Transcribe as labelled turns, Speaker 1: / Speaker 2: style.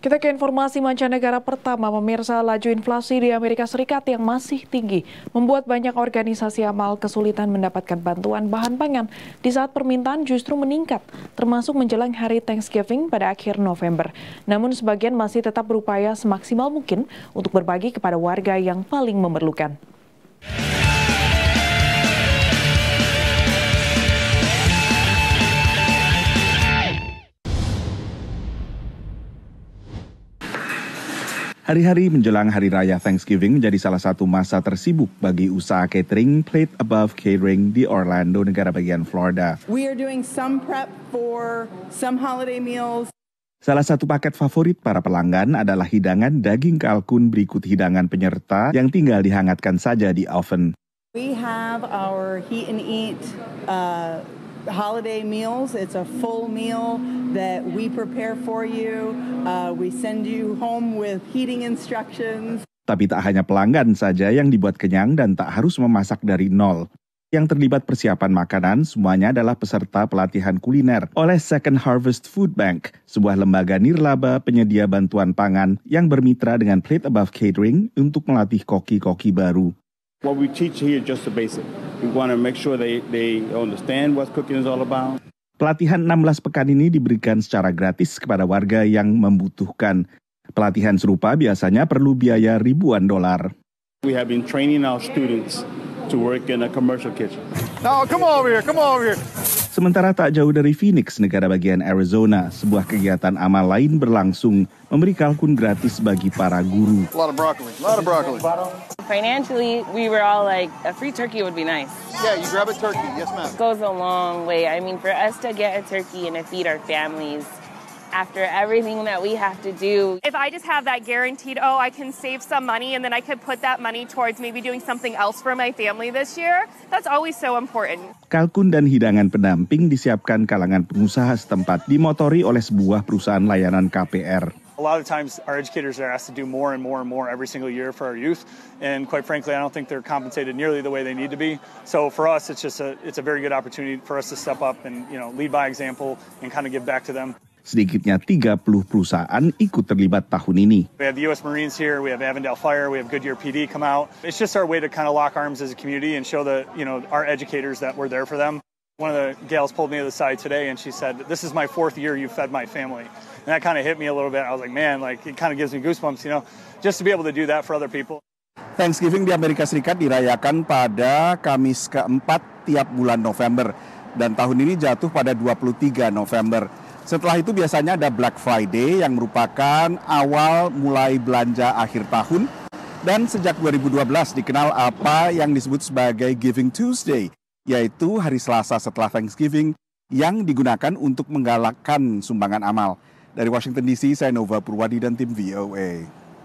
Speaker 1: Kita ke informasi mancanegara pertama, pemirsa laju inflasi di Amerika Serikat yang masih tinggi membuat banyak organisasi amal kesulitan mendapatkan bantuan bahan pangan di saat permintaan justru meningkat, termasuk menjelang hari Thanksgiving pada akhir November. Namun sebagian masih tetap berupaya semaksimal mungkin untuk berbagi kepada warga yang paling memerlukan. Hari-hari menjelang Hari Raya Thanksgiving menjadi salah satu masa tersibuk bagi usaha catering Plate Above Catering di Orlando, negara bagian Florida. We are doing some prep for some holiday meals. Salah satu paket favorit para pelanggan adalah hidangan daging kalkun berikut hidangan penyerta yang tinggal dihangatkan saja di oven. We have our heat and eat uh, holiday meals. It's a full meal that we prepare for you. Uh, Tapi tak hanya pelanggan saja yang dibuat kenyang dan tak harus memasak dari nol. Yang terlibat persiapan makanan semuanya adalah peserta pelatihan kuliner oleh Second Harvest Food Bank, sebuah lembaga nirlaba penyedia bantuan pangan yang bermitra dengan Plate Above Catering untuk melatih koki-koki baru. What we teach here just the basic. We want to make sure they, they understand what cooking is all about. Pelatihan 16 pekan ini diberikan secara gratis kepada warga yang membutuhkan. Pelatihan serupa biasanya perlu biaya ribuan dolar. We have been training our students to work in a commercial kitchen. Now come over here, come over here. Sementara tak jauh dari Phoenix, negara bagian Arizona, sebuah kegiatan amal lain berlangsung memberi kalkun gratis bagi para guru.
Speaker 2: yes after everything that we have to do. If I just have that guaranteed, oh, I can save some money and then I could put that money towards maybe doing something else for my family this year, that's always so important.
Speaker 1: Kalkun dan hidangan pendamping disiapkan kalangan pengusaha setempat dimotori oleh sebuah perusahaan layanan KPR.
Speaker 2: a lot of times our educators are asked to do more and more and more every single year for our youth and quite frankly i don't think they're compensated nearly the way they need to be so for us it's just a it's a very good opportunity for us to step up and you know lead by example and kind of give back to them
Speaker 1: Sedikitnya 30 perusahaan ikut terlibat tahun ini.
Speaker 2: We have the US Marines here, we have Avondale Fire, we have Goodyear PD come out. It's just our way to kind of lock arms as a community and show the, you know, our educators that we're there for them. One of the gals pulled me to the side today and she said, "This is my fourth year you fed my family." And that kind of hit me a little bit. I was like, "Man, like it kind of gives me goosebumps, you know, just to be able to do that for other people."
Speaker 1: Thanksgiving di Amerika Serikat dirayakan pada Kamis keempat tiap bulan November dan tahun ini jatuh pada 23 November. Setelah itu biasanya ada Black Friday yang merupakan awal mulai belanja akhir tahun dan sejak 2012 dikenal apa yang disebut sebagai Giving Tuesday, yaitu hari Selasa setelah Thanksgiving yang digunakan untuk menggalakkan sumbangan amal. Dari Washington DC, saya Nova Purwadi dan tim VOA.